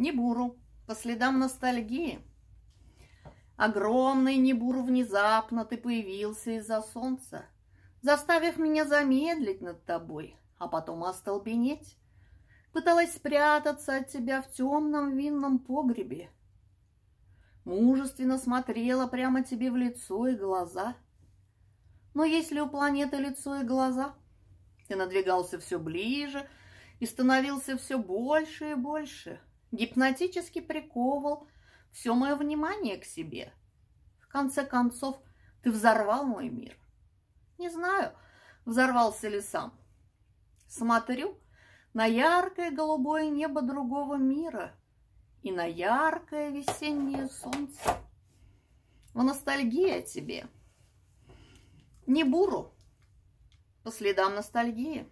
Небуру по следам ностальгии. Огромный Небуру внезапно ты появился из-за солнца, заставив меня замедлить над тобой, а потом остолбенеть. Пыталась спрятаться от тебя в темном винном погребе. Мужественно смотрела прямо тебе в лицо и глаза. Но если у планеты лицо и глаза, ты надвигался все ближе и становился все больше и больше — гипнотически приковывал все мое внимание к себе. В конце концов, ты взорвал мой мир. Не знаю, взорвался ли сам. Смотрю на яркое голубое небо другого мира и на яркое весеннее солнце. В ностальгии о тебе. Не буру, по следам ностальгии.